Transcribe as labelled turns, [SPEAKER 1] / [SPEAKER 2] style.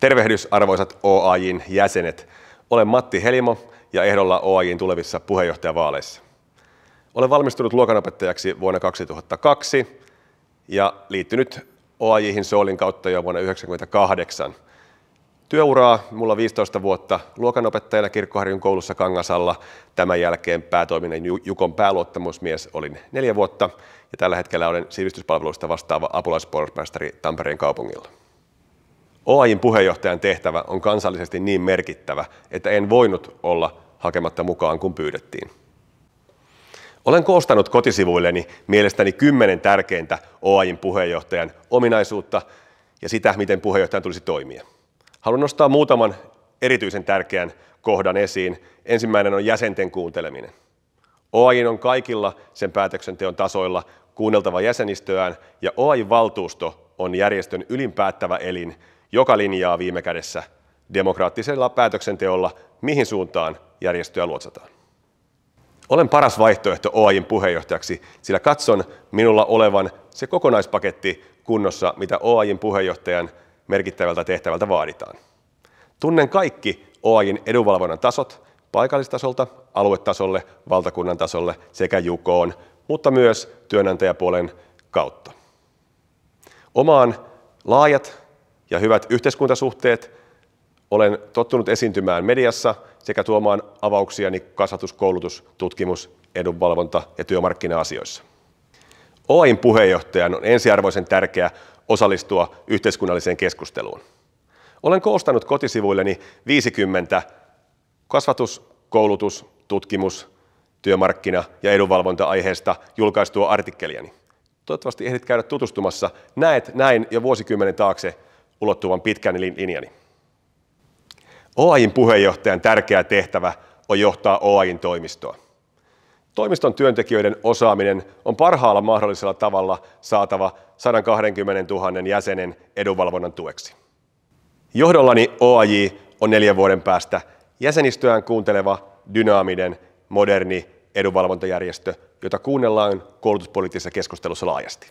[SPEAKER 1] Tervehdys arvoisat OAJin jäsenet. Olen Matti Helimo ja ehdolla OAJin tulevissa puheenjohtajavaaleissa. Olen valmistunut luokanopettajaksi vuonna 2002 ja liittynyt OAJihin Soolin kautta jo vuonna 1998. Työuraa mulla 15 vuotta luokanopettajana Kirkkoharjun koulussa Kangasalla. Tämän jälkeen päätoiminen Jukon pääluottamusmies olin neljä vuotta ja tällä hetkellä olen sivistyspalveluista vastaava apulaispormestari Tampereen kaupungilla. OAJin puheenjohtajan tehtävä on kansallisesti niin merkittävä, että en voinut olla hakematta mukaan, kun pyydettiin. Olen koostanut kotisivuilleni mielestäni kymmenen tärkeintä OAJin puheenjohtajan ominaisuutta ja sitä, miten puheenjohtajan tulisi toimia. Haluan nostaa muutaman erityisen tärkeän kohdan esiin. Ensimmäinen on jäsenten kuunteleminen. OAJin on kaikilla sen päätöksenteon tasoilla kuunneltava jäsenistöään ja OAJin valtuusto on järjestön ylinpäättävä elin, joka linjaa viime kädessä demokraattisella päätöksenteolla, mihin suuntaan järjestöä luotsataan. Olen paras vaihtoehto OAJin puheenjohtajaksi, sillä katson minulla olevan se kokonaispaketti kunnossa, mitä OAJin puheenjohtajan merkittävältä tehtävältä vaaditaan. Tunnen kaikki OAJin edunvalvonnan tasot paikallistasolta, aluetasolle, valtakunnan tasolle sekä jukoon, mutta myös työnantajapuolen kautta. Omaan laajat ja hyvät yhteiskuntasuhteet. Olen tottunut esiintymään mediassa sekä tuomaan avauksiani kasvatus, koulutus, tutkimus, edunvalvonta ja työmarkkina-asioissa. OAIN puheenjohtajan on ensiarvoisen tärkeää osallistua yhteiskunnalliseen keskusteluun. Olen koostanut kotisivuilleni 50 kasvatus, koulutus, tutkimus, työmarkkina- ja edunvalvonta-aiheesta julkaistua artikkeliani. Toivottavasti ehdit käydä tutustumassa. Näet näin jo vuosikymmenen taakse ulottuvan pitkän linjani. OAJin puheenjohtajan tärkeä tehtävä on johtaa OAJin toimistoa. Toimiston työntekijöiden osaaminen on parhaalla mahdollisella tavalla saatava 120 000 jäsenen edunvalvonnan tueksi. Johdollani OAJ on neljän vuoden päästä jäsenistöään kuunteleva, dynaaminen, moderni edunvalvontajärjestö, jota kuunnellaan koulutuspoliittisessa keskustelussa laajasti.